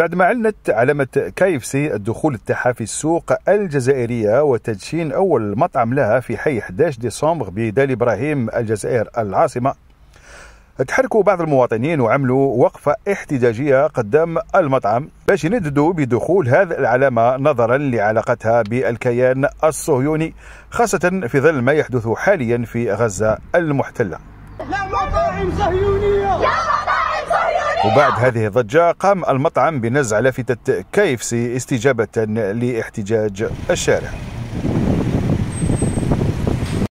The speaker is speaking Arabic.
بعد ما أعلنت علامة اف سي الدخول تاعها في السوق الجزائرية وتدشين أول مطعم لها في حي 11 ديسمبر بدال إبراهيم الجزائر العاصمة تحركوا بعض المواطنين وعملوا وقفة احتجاجية قدام المطعم باش ينددوا بدخول هذه العلامة نظرا لعلاقتها بالكيان الصهيوني خاصة في ظل ما يحدث حاليا في غزة المحتلة لا مطاعم صهيونية وبعد هذه الضجة قام المطعم بنزع لافتة كيف سي استجابة لاحتجاج الشارع